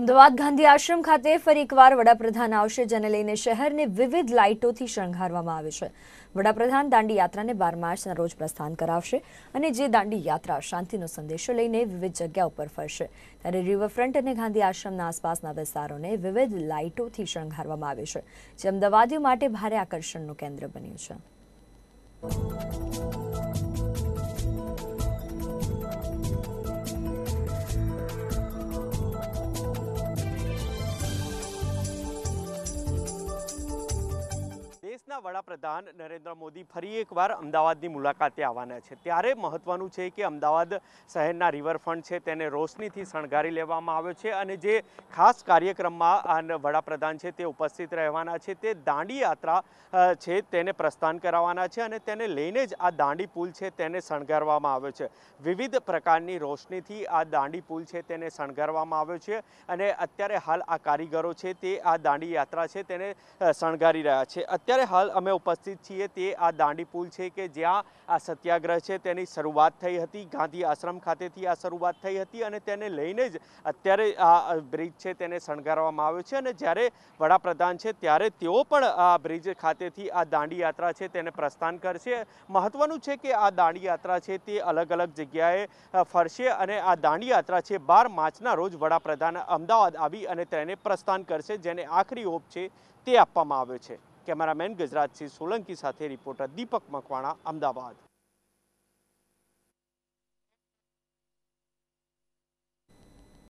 અમદાવાદ ગાંધી આશ્રમ ખાતે ફરી એકવાર વડાપ્રધાન આવશે જેને લઈને શહેરને વિવિધ લાઇટોથી શણગારવામાં આવે છે વડાપ્રધાન દાંડી યાત્રાને બાર માર્ચના રોજ પ્રસ્થાન કરાવશે અને જે દાંડી યાત્રા શાંતિનો સંદેશો લઈને વિવિધ જગ્યા ઉપર ફરશે ત્યારે રિવરફ્રન્ટ અને ગાંધી આશ્રમના આસપાસના વિસ્તારોને વિવિધ લાઇટોથી શણગારવામાં આવે છે જે અમદાવાદીઓ માટે ભારે આકર્ષણનું કેન્દ્ર બન્યું છે દેશના વડાપ્રધાન નરેન્દ્ર મોદી ફરી એકવાર અમદાવાદની મુલાકાતે આવવાના છે ત્યારે મહત્વનું છે કે અમદાવાદ શહેરના રિવરફ્રન્ટ છે તેને રોશનીથી શણગારી લેવામાં આવ્યો છે અને જે ખાસ કાર્યક્રમમાં વડાપ્રધાન છે તે ઉપસ્થિત રહેવાના છે તે દાંડી યાત્રા છે તેને પ્રસ્થાન કરાવવાના છે અને તેને લઈને જ આ દાંડી પુલ છે તેને શણગારવામાં આવ્યો છે વિવિધ પ્રકારની રોશનીથી આ દાંડી પુલ છે તેને શણગારવામાં આવ્યો છે અને અત્યારે હાલ આ કારીગરો છે તે આ દાંડી યાત્રા છે તેને શણગારી રહ્યા છે અત્યારે હાલ અમે ઉપસ્થિત છીએ તે આ દાંડી પુલ છે કે જ્યાં આ સત્યાગ્રહ છે તેની શરૂઆત થઈ હતી ગાંધી આશ્રમ ખાતેથી આ શરૂઆત થઈ હતી અને તેને લઈને જ અત્યારે આ બ્રિજ છે તેને શણગારવામાં આવ્યો છે અને જ્યારે વડાપ્રધાન છે ત્યારે તેઓ પણ આ બ્રિજ ખાતેથી આ દાંડી યાત્રા છે તેને પ્રસ્થાન કરશે મહત્વનું છે કે આ દાંડી યાત્રા છે તે અલગ અલગ જગ્યાએ ફરશે અને આ દાંડી યાત્રા છે બાર માર્ચના રોજ વડાપ્રધાન અમદાવાદ આવી અને તેને પ્રસ્થાન કરશે જેને આખરી હોપ છે તે આપવામાં આવ્યો છે કેમેરામેન ગજરાજસિંહ સોલંકી સાથે રિપોર્ટર દીપક મકવાણા અમદાવાદ